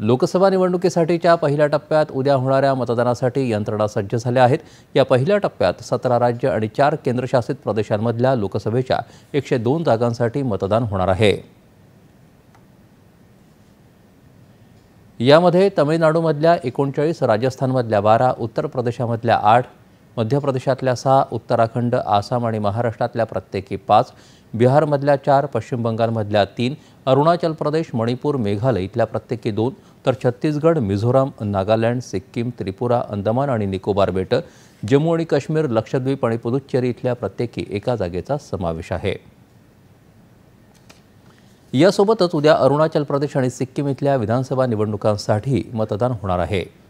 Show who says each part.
Speaker 1: लोकसभा निवडणुकीसाठीच्या पहिल्या टप्प्यात उद्या होणाऱ्या मतदानासाठी यंत्रणा सज्ज झाल्या आहेत या पहिल्या टप्प्यात सतरा राज्य आणि चार केंद्रशासित प्रदेशांमधल्या लोकसभेच्या एकशे दोन जागांसाठी मतदान होणार आहे यामध्ये तमिळनाडूमधल्या एकोणचाळीस राजस्थानमधल्या बारा उत्तर प्रदेशामधल्या आठ मध्य प्रदेशातल्या सहा उत्तराखंड आसाम आणि महाराष्ट्रातल्या प्रत्येकी पाच बिहारमधल्या चार पश्चिम बंगालमधल्या तीन अरुणाचल प्रदेश मणिपूर मेघालय इथल्या प्रत्येकी दोन तर छत्तीसगड मिझोराम नागालँड सिक्कीम त्रिपुरा अंदमान आणि निकोबार बेटं जम्मू आणि काश्मीर लक्षद्वीप आणि पुदुच्चेरी इथल्या प्रत्येकी एका जागेचा समावेश आहे यासोबतच उद्या अरुणाचल प्रदेश आणि सिक्कीम इथल्या विधानसभा निवडणुकांसाठी मतदान होणार आहे